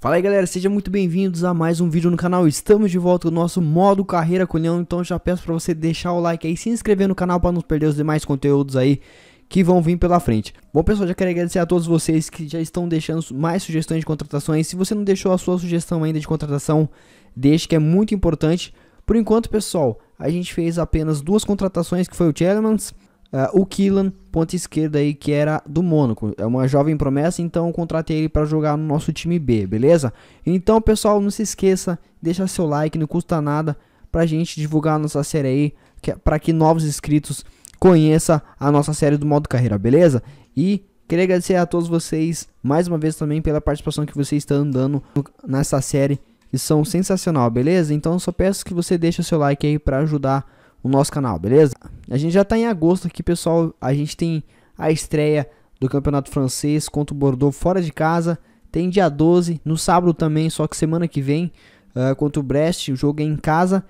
Fala aí galera, sejam muito bem-vindos a mais um vídeo no canal, estamos de volta no nosso modo carreira com o Leão, então já peço para você deixar o like aí, se inscrever no canal para não perder os demais conteúdos aí que vão vir pela frente. Bom pessoal, já quero agradecer a todos vocês que já estão deixando mais sugestões de contratações, se você não deixou a sua sugestão ainda de contratação, deixe que é muito importante. Por enquanto pessoal, a gente fez apenas duas contratações que foi o Chalmers Uh, o Killan, ponta esquerda aí, que era do Mônaco. É uma jovem promessa, então eu contratei ele para jogar no nosso time B, beleza? Então, pessoal, não se esqueça, deixa seu like, não custa nada pra gente divulgar a nossa série aí, que, é para que novos inscritos conheça a nossa série do modo carreira, beleza? E queria agradecer a todos vocês mais uma vez também pela participação que vocês estão dando nessa série, que são sensacional, beleza? Então, só peço que você deixe seu like aí para ajudar o nosso canal, beleza? A gente já tá em agosto aqui, pessoal. A gente tem a estreia do Campeonato Francês contra o Bordeaux fora de casa. Tem dia 12, no sábado também, só que semana que vem, uh, contra o Brest, o jogo é em casa.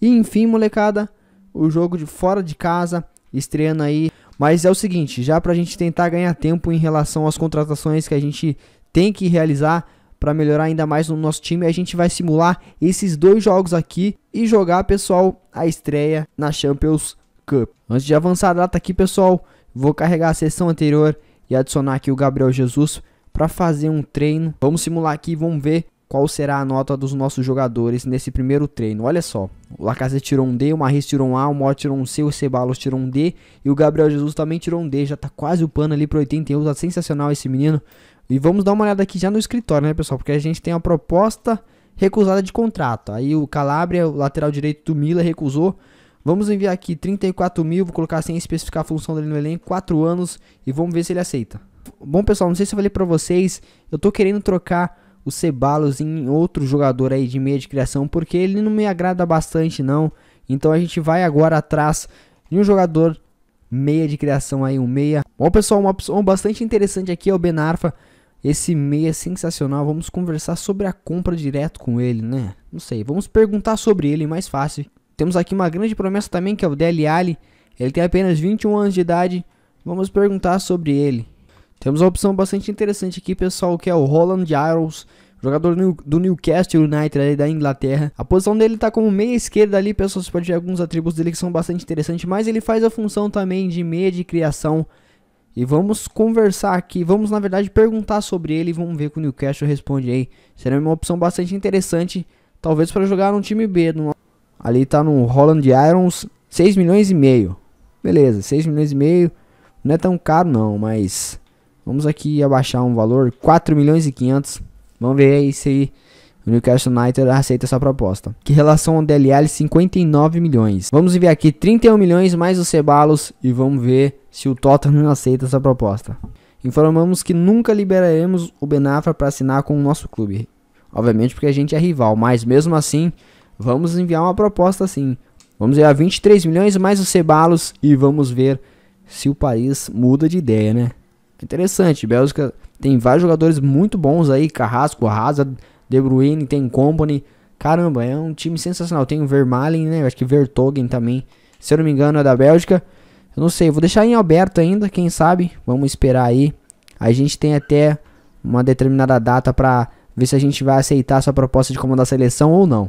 E enfim, molecada, o jogo de fora de casa, estreando aí. Mas é o seguinte, já pra gente tentar ganhar tempo em relação às contratações que a gente tem que realizar, para melhorar ainda mais no nosso time. A gente vai simular esses dois jogos aqui e jogar, pessoal, a estreia na Champions Cup. Antes de avançar a data aqui, pessoal, vou carregar a sessão anterior e adicionar aqui o Gabriel Jesus para fazer um treino. Vamos simular aqui e vamos ver qual será a nota dos nossos jogadores nesse primeiro treino. Olha só, o Lacazette tirou um D, o Marris tirou um A, o Mó tirou um C, o Ceballos tirou um D e o Gabriel Jesus também tirou um D. Já tá quase o pano ali pro 81, tá sensacional esse menino. E vamos dar uma olhada aqui já no escritório, né, pessoal? Porque a gente tem uma proposta recusada de contrato. Aí o Calabria, o lateral direito do Mila, recusou. Vamos enviar aqui 34 mil, vou colocar sem especificar a função dele no elenco, 4 anos e vamos ver se ele aceita. Bom, pessoal, não sei se eu falei pra vocês, eu tô querendo trocar o Cebalos em outro jogador aí de meia de criação, porque ele não me agrada bastante não. Então a gente vai agora atrás de um jogador meia de criação aí, um meia. Bom, pessoal, uma opção bastante interessante aqui é o Benarfa. Esse meia é sensacional, vamos conversar sobre a compra direto com ele, né? Não sei, vamos perguntar sobre ele, mais fácil. Temos aqui uma grande promessa também, que é o Dele Ali Ele tem apenas 21 anos de idade, vamos perguntar sobre ele. Temos uma opção bastante interessante aqui, pessoal, que é o Roland Giles, jogador do Newcastle United da Inglaterra. A posição dele está como meia esquerda ali, pessoal, você pode ver alguns atributos dele que são bastante interessantes, mas ele faz a função também de meia de criação, e vamos conversar aqui, vamos na verdade perguntar sobre ele e vamos ver que o Newcastle responde aí. Será uma opção bastante interessante, talvez para jogar num time B. Ali está no Holland Irons, 6 milhões e meio. Beleza, 6 milhões e meio, não é tão caro não, mas vamos aqui abaixar um valor, 4 milhões e 500. Vamos ver aí se o Newcastle United aceita essa proposta. Que relação ao DLL, 59 milhões. Vamos enviar aqui 31 milhões mais os Cebalos e vamos ver se o Tottenham aceita essa proposta. Informamos que nunca liberaremos o Benafra para assinar com o nosso clube. Obviamente porque a gente é rival, mas mesmo assim, vamos enviar uma proposta assim. Vamos enviar 23 milhões mais os Cebalos e vamos ver se o país muda de ideia, né? Interessante, Bélgica tem vários jogadores muito bons aí, Carrasco, Hazard, De Bruyne, tem Company. Caramba, é um time sensacional. Tem o Vermaelen, né? acho que Vertogen também, se eu não me engano, é da Bélgica. Eu não sei, vou deixar em aberto ainda, quem sabe? Vamos esperar aí. A gente tem até uma determinada data para ver se a gente vai aceitar sua proposta de comandar a seleção ou não.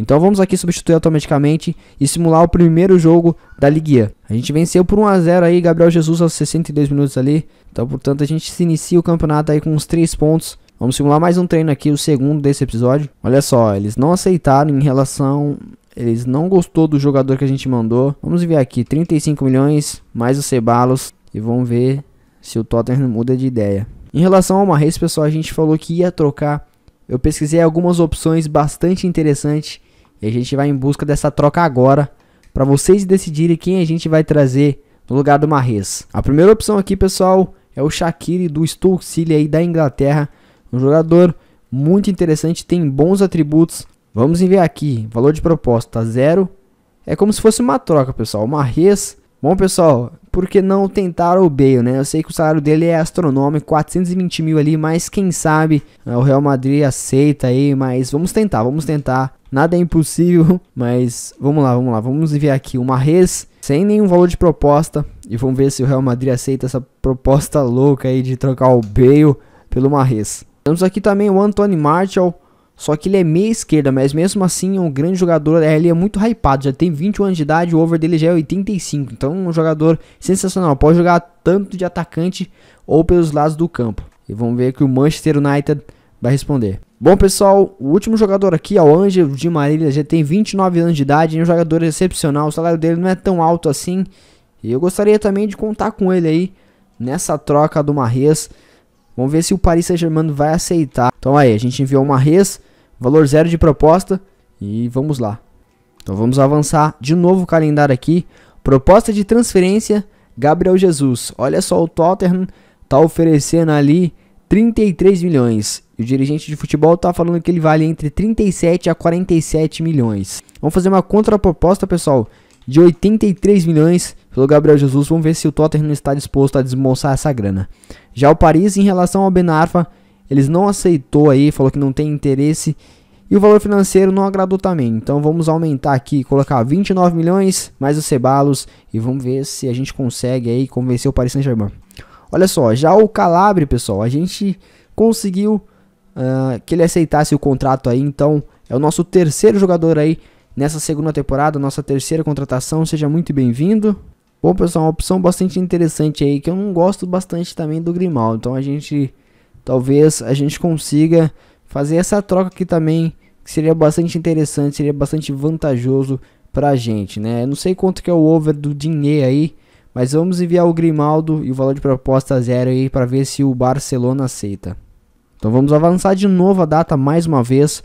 Então vamos aqui substituir automaticamente e simular o primeiro jogo da liga. A gente venceu por 1x0 aí, Gabriel Jesus aos 62 minutos ali. Então, portanto, a gente se inicia o campeonato aí com uns 3 pontos. Vamos simular mais um treino aqui, o segundo desse episódio. Olha só, eles não aceitaram em relação eles não gostou do jogador que a gente mandou. Vamos ver aqui, 35 milhões, mais o Cebalos. E vamos ver se o Tottenham muda de ideia. Em relação ao Mahrez, pessoal, a gente falou que ia trocar. Eu pesquisei algumas opções bastante interessantes. E a gente vai em busca dessa troca agora. Para vocês decidirem quem a gente vai trazer no lugar do Mahrez. A primeira opção aqui, pessoal, é o Shaqiri do Stoke City aí da Inglaterra. Um jogador muito interessante, tem bons atributos. Vamos enviar aqui, valor de proposta zero. É como se fosse uma troca, pessoal, uma res. Bom, pessoal, por que não tentar o Bale, né? Eu sei que o salário dele é astronômico, 420 mil ali, mas quem sabe né, o Real Madrid aceita aí, mas vamos tentar, vamos tentar. Nada é impossível, mas vamos lá, vamos lá. Vamos enviar aqui uma res sem nenhum valor de proposta e vamos ver se o Real Madrid aceita essa proposta louca aí de trocar o Bale pelo Marres. Temos aqui também o Anthony Martial, só que ele é meia esquerda, mas mesmo assim é um grande jogador. É, ele é muito hypado, já tem 21 anos de idade, o over dele já é 85. Então um jogador sensacional. Pode jogar tanto de atacante ou pelos lados do campo. E vamos ver que o Manchester United vai responder. Bom, pessoal, o último jogador aqui é o Ângelo de Marília, já tem 29 anos de idade, é um jogador excepcional, o salário dele não é tão alto assim. E eu gostaria também de contar com ele aí nessa troca do Marres. Vamos ver se o Paris Saint-Germain vai aceitar. Então aí, a gente enviou o Marres, valor zero de proposta e vamos lá. Então vamos avançar de novo o calendário aqui. Proposta de transferência, Gabriel Jesus. Olha só, o Tottenham tá oferecendo ali 33 milhões. E o dirigente de futebol tá falando que ele vale entre 37 a 47 milhões. Vamos fazer uma contraproposta, pessoal, de 83 milhões pelo Gabriel Jesus. Vamos ver se o Tottenham está disposto a desmoçar essa grana. Já o Paris, em relação ao Ben Arfa, eles não aceitou aí, falou que não tem interesse e o valor financeiro não agradou também. Então vamos aumentar aqui, colocar 29 milhões mais os Cebalos e vamos ver se a gente consegue aí convencer o Paris Saint-Germain. Olha só, já o Calabre pessoal, a gente conseguiu uh, que ele aceitasse o contrato aí, então é o nosso terceiro jogador aí nessa segunda temporada, nossa terceira contratação, seja muito bem-vindo. Bom, pessoal, uma opção bastante interessante aí, que eu não gosto bastante também do Grimaldo, então a gente talvez a gente consiga fazer essa troca aqui também, que seria bastante interessante, seria bastante vantajoso pra gente, né? Eu não sei quanto que é o over do Diné aí, mas vamos enviar o Grimaldo e o valor de proposta zero aí para ver se o Barcelona aceita. Então vamos avançar de novo a data mais uma vez.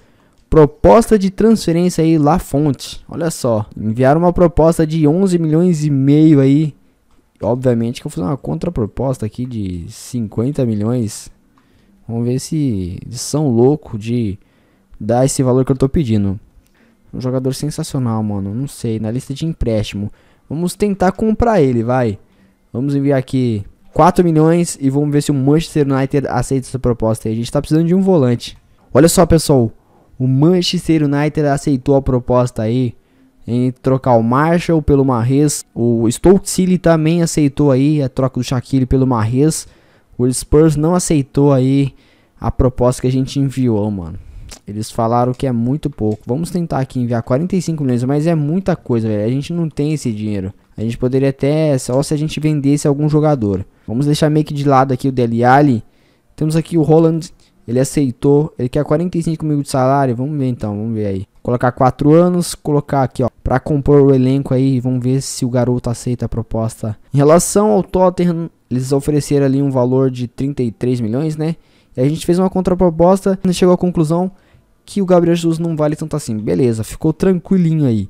Proposta de transferência aí La Fonte. Olha só, enviaram uma proposta de 11 milhões e meio aí. Obviamente que eu fiz uma contraproposta aqui de 50 milhões. Vamos ver se eles são loucos de dar esse valor que eu tô pedindo. Um jogador sensacional, mano. Não sei, na lista de empréstimo. Vamos tentar comprar ele, vai. Vamos enviar aqui 4 milhões e vamos ver se o Manchester United aceita essa proposta aí. A gente tá precisando de um volante. Olha só, pessoal. O Manchester United aceitou a proposta aí em trocar o Marshall pelo Marres. O Stoke City também aceitou aí a troca do Shaquille pelo Marres. O Spurs não aceitou aí a proposta que a gente enviou, mano. Eles falaram que é muito pouco. Vamos tentar aqui enviar 45 milhões, mas é muita coisa, velho. A gente não tem esse dinheiro. A gente poderia até só se a gente vendesse algum jogador. Vamos deixar meio que de lado aqui o Deli Ali. Temos aqui o Roland. Ele aceitou. Ele quer 45 mil de salário. Vamos ver então, vamos ver aí. colocar 4 anos, colocar aqui, ó, para compor o elenco aí. Vamos ver se o garoto aceita a proposta. Em relação ao Tottenham, eles ofereceram ali um valor de 33 milhões, né? E a gente fez uma contraproposta e chegou à conclusão que o Gabriel Jesus não vale tanto assim. Beleza, ficou tranquilinho aí.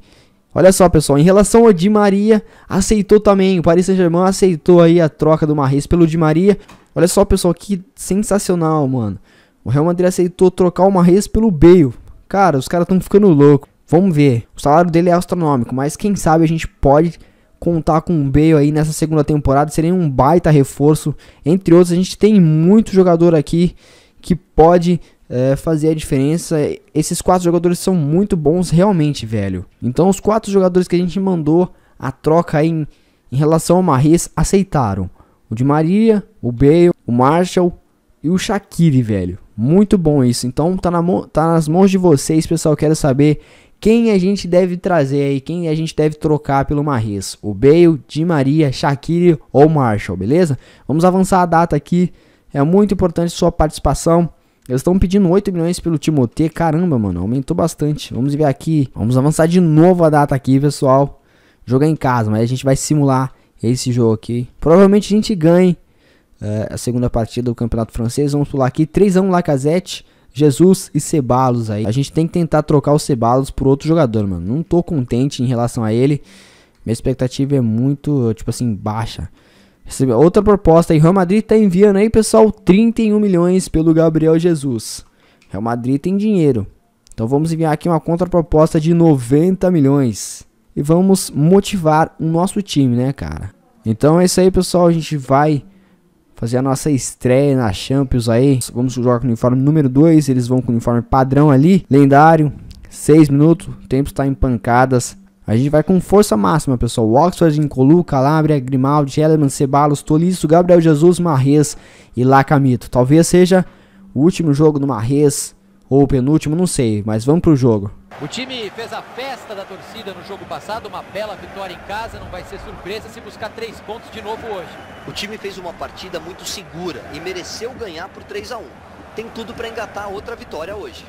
Olha só, pessoal, em relação ao Di Maria, aceitou também, o Paris Saint-Germain aceitou aí a troca do Marres pelo Di Maria. Olha só, pessoal, que sensacional, mano. O Real Madrid aceitou trocar o Marres pelo Bale. Cara, os caras estão ficando loucos Vamos ver. O salário dele é astronômico, mas quem sabe a gente pode contar com o Bale aí nessa segunda temporada, seria um baita reforço. Entre outros, a gente tem muito jogador aqui que pode é, fazer a diferença. Esses quatro jogadores são muito bons realmente, velho. Então os quatro jogadores que a gente mandou a troca aí em, em relação ao Marres aceitaram. O de Maria, o Bale, o Marshall e o Shaqiri, velho. Muito bom isso. Então tá, na, tá nas mãos de vocês, pessoal. Quero saber quem a gente deve trazer aí? Quem a gente deve trocar pelo Marres? O Bale, Di Maria, Shaqiri ou Marshall, beleza? Vamos avançar a data aqui. É muito importante sua participação. Eles estão pedindo 8 milhões pelo Timotei. Caramba, mano, aumentou bastante. Vamos ver aqui. Vamos avançar de novo a data aqui, pessoal. Jogar em casa, mas a gente vai simular esse jogo aqui. Provavelmente a gente ganhe é, a segunda partida do Campeonato Francês. Vamos pular aqui. 3x1 Lacazette. Jesus e Cebalos aí. A gente tem que tentar trocar o Cebalos por outro jogador, mano. Não tô contente em relação a ele. Minha expectativa é muito, tipo assim, baixa. Recebe outra proposta aí. Real Madrid tá enviando aí, pessoal, 31 milhões pelo Gabriel Jesus. Real Madrid tem dinheiro. Então vamos enviar aqui uma contraproposta de 90 milhões. E vamos motivar o nosso time, né, cara? Então é isso aí, pessoal. A gente vai fazer a nossa estreia na Champions aí. Vamos jogar com o uniforme número 2, eles vão com o uniforme padrão ali, lendário, 6 minutos, o tempo está em pancadas. A gente vai com força máxima, pessoal. Oxford, Incolu, Calabria, Grimaldi, Ellerman, Ceballos, Tolisso, Gabriel Jesus, Marres e Lacamito. Talvez seja o último jogo do Marres ou o penúltimo, não sei, mas vamos pro jogo. O time fez a festa da torcida no jogo passado, uma bela vitória em casa, não vai ser surpresa se buscar três pontos de novo hoje. O time fez uma partida muito segura e mereceu ganhar por 3 a 1. Tem tudo para engatar outra vitória hoje.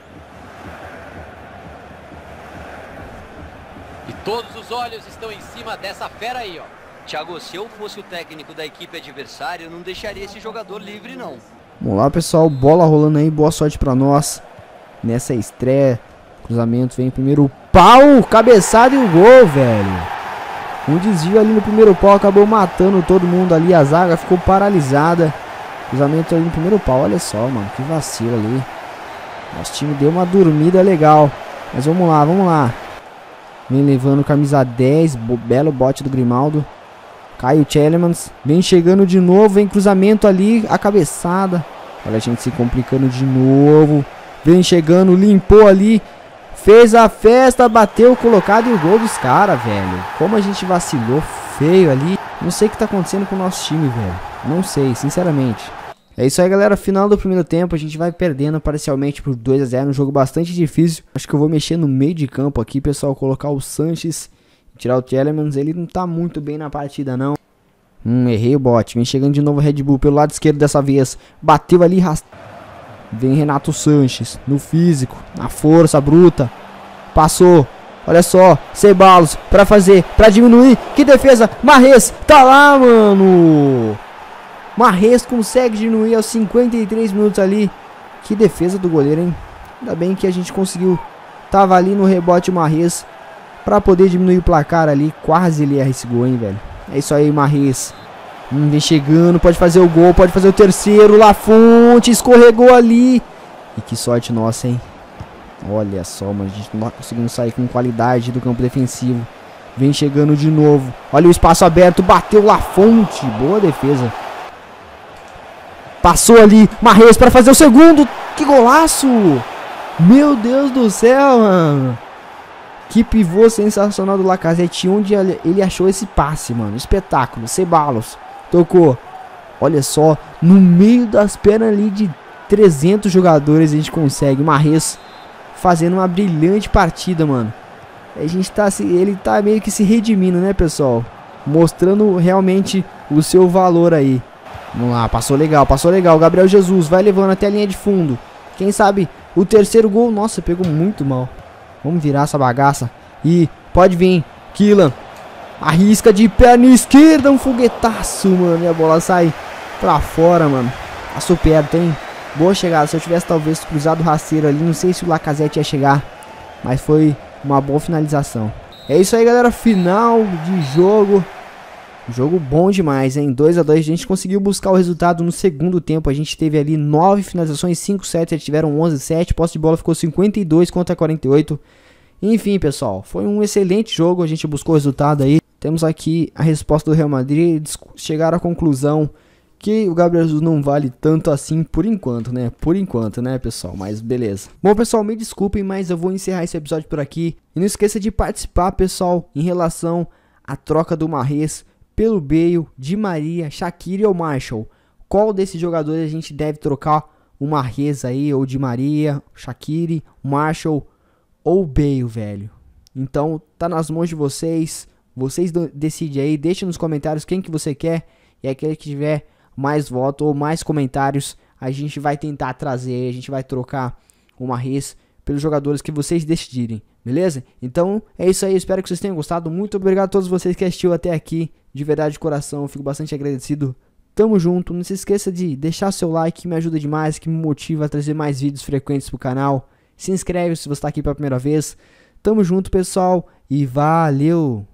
E todos os olhos estão em cima dessa fera aí, ó. Thiago, se eu fosse o técnico da equipe adversária, eu não deixaria esse jogador livre, não. Vamos lá, pessoal. Bola rolando aí. Boa sorte para nós nessa estreia. Cruzamento vem primeiro pau, cabeçada e o gol, velho. Um desvio ali no primeiro pau acabou matando todo mundo ali. A zaga ficou paralisada. Cruzamento ali no primeiro pau. Olha só, mano. Que vacilo ali. Nosso time deu uma dormida legal. Mas vamos lá, vamos lá. Vem levando camisa 10. Belo bote do Grimaldo. Cai o Chelemans. Vem chegando de novo. Vem cruzamento ali. A cabeçada. Olha a gente se complicando de novo. Vem chegando, limpou ali. Fez a festa, bateu colocado e o gol dos caras, velho. Como a gente vacilou feio ali. Não sei o que tá acontecendo com o nosso time, velho. Não sei, sinceramente. É isso aí, galera. Final do primeiro tempo. A gente vai perdendo parcialmente por 2 a 0 Um jogo bastante difícil. Acho que eu vou mexer no meio de campo aqui, pessoal. Colocar o Sanches, tirar o Telemans. Ele não tá muito bem na partida, não. Hum, errei o bot. Vem chegando de novo o Red Bull pelo lado esquerdo dessa vez. Bateu ali, rastou. Vem Renato Sanches no físico, na força bruta. Passou. Olha só, Ceballos para fazer, para diminuir. Que defesa! Marres tá lá, mano. Marres consegue diminuir aos 53 minutos ali. Que defesa do goleiro, hein? Ainda bem que a gente conseguiu. Tava ali no rebote o Marres para poder diminuir o placar ali. Quase ele erra esse gol, hein, velho. É isso aí, Marres. Hum, vem chegando, pode fazer o gol, pode fazer o terceiro. Lafonte escorregou ali. E que sorte nossa, hein? Olha só, mano, a gente não tá conseguindo sair com qualidade do campo defensivo. Vem chegando de novo. Olha o espaço aberto, bateu Lafonte. Boa defesa. Passou ali, Marreis para fazer o segundo. Que golaço! Meu Deus do céu, mano. Que pivô sensacional do Lacazette. Onde ele achou esse passe, mano. Espetáculo. Cebalos. Tocou. Olha só, no meio das pernas ali de 300 jogadores a gente consegue. O Marres fazendo uma brilhante partida, mano. A gente tá se, ele tá meio que se redimindo, né, pessoal? Mostrando realmente o seu valor aí. Vamos lá, passou legal, passou legal. Gabriel Jesus vai levando até a linha de fundo. Quem sabe o terceiro gol. Nossa, pegou muito mal. Vamos virar essa bagaça. E pode vir. Killan Arrisca de perna esquerda, um foguetaço, mano. E a bola sai pra fora, mano. A tá perto, tem boa chegada. Se eu tivesse talvez cruzado o rasteiro ali, não sei se o Lacazette ia chegar. Mas foi uma boa finalização. É isso aí, galera. Final de jogo. Jogo bom demais, hein? 2 a 2 a gente conseguiu buscar o resultado no segundo tempo. A gente teve ali 9 finalizações, 5 sets, tiveram 11 7 Posse de bola ficou 52 contra 48. Enfim, pessoal, foi um excelente jogo. A gente buscou o resultado aí. Temos aqui a resposta do Real Madrid. Eles chegaram à conclusão que o Gabriel Jesus não vale tanto assim por enquanto, né? Por enquanto, né, pessoal? Mas beleza. Bom, pessoal, me desculpem, mas eu vou encerrar esse episódio por aqui. E não esqueça de participar, pessoal, em relação à troca do Marrez pelo Bale, de Maria, Shakira ou Marshall. Qual desses jogadores a gente deve trocar? O Marrez aí, ou de Maria, Shakiri, Marshall ou Bale, velho. Então, tá nas mãos de vocês. Vocês decidem aí, deixe nos comentários quem que você quer e aquele que tiver mais voto ou mais comentários, a gente vai tentar trazer, a gente vai trocar uma res pelos jogadores que vocês decidirem, beleza? Então é isso aí, espero que vocês tenham gostado. Muito obrigado a todos vocês que assistiu até aqui, de verdade de coração, fico bastante agradecido. Tamo junto, não se esqueça de deixar seu like, que me ajuda demais, que me motiva a trazer mais vídeos frequentes pro canal. Se inscreve se você está aqui pela primeira vez. Tamo junto, pessoal, e valeu!